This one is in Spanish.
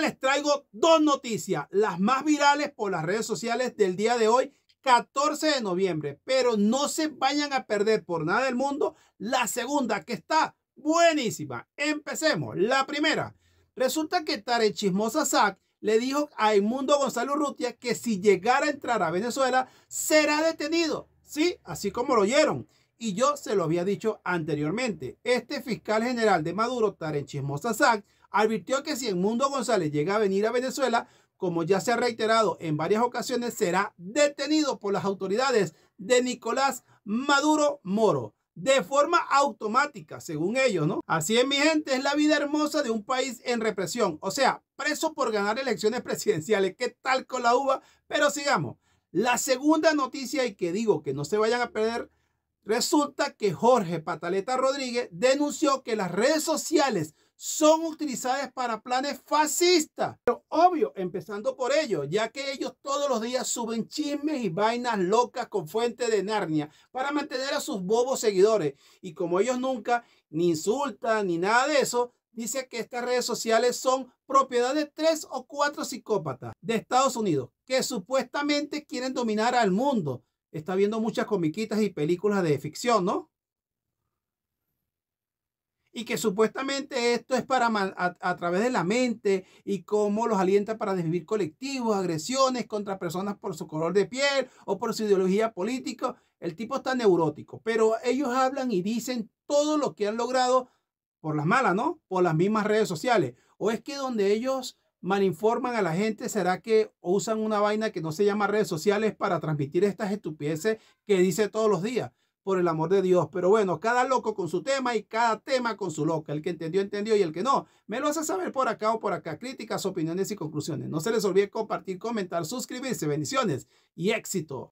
les traigo dos noticias, las más virales por las redes sociales del día de hoy, 14 de noviembre. Pero no se vayan a perder por nada del mundo la segunda, que está buenísima. Empecemos. La primera. Resulta que Tare Chismosa Sac le dijo a Edmundo Gonzalo Rutia que si llegara a entrar a Venezuela será detenido. Sí, así como lo oyeron. Y yo se lo había dicho anteriormente. Este fiscal general de Maduro, Tare Chismosa Advirtió que si el mundo González llega a venir a Venezuela, como ya se ha reiterado en varias ocasiones, será detenido por las autoridades de Nicolás Maduro Moro de forma automática, según ellos, ¿no? Así es, mi gente, es la vida hermosa de un país en represión, o sea, preso por ganar elecciones presidenciales. ¿Qué tal con la uva? Pero sigamos. La segunda noticia, y que digo que no se vayan a perder, resulta que Jorge Pataleta Rodríguez denunció que las redes sociales son utilizadas para planes fascistas. Pero obvio, empezando por ellos ya que ellos todos los días suben chismes y vainas locas con fuente de Narnia para mantener a sus bobos seguidores. Y como ellos nunca ni insultan ni nada de eso, dice que estas redes sociales son propiedad de tres o cuatro psicópatas de Estados Unidos que supuestamente quieren dominar al mundo. Está viendo muchas comiquitas y películas de ficción, ¿no? y que supuestamente esto es para a, través de la mente y cómo los alienta para desvivir colectivos, agresiones contra personas por su color de piel o por su ideología política. El tipo está neurótico, pero ellos hablan y dicen todo lo que han logrado por las malas, ¿no? Por las mismas redes sociales. O es que donde ellos malinforman a la gente, será que usan una vaina que no se llama redes sociales para transmitir estas estupideces que dice todos los días por el amor de Dios. Pero bueno, cada loco con su tema y cada tema con su loca. El que entendió, entendió y el que no, me lo hace saber por acá o por acá. Críticas, opiniones y conclusiones. No se les olvide compartir, comentar, suscribirse. Bendiciones y éxito.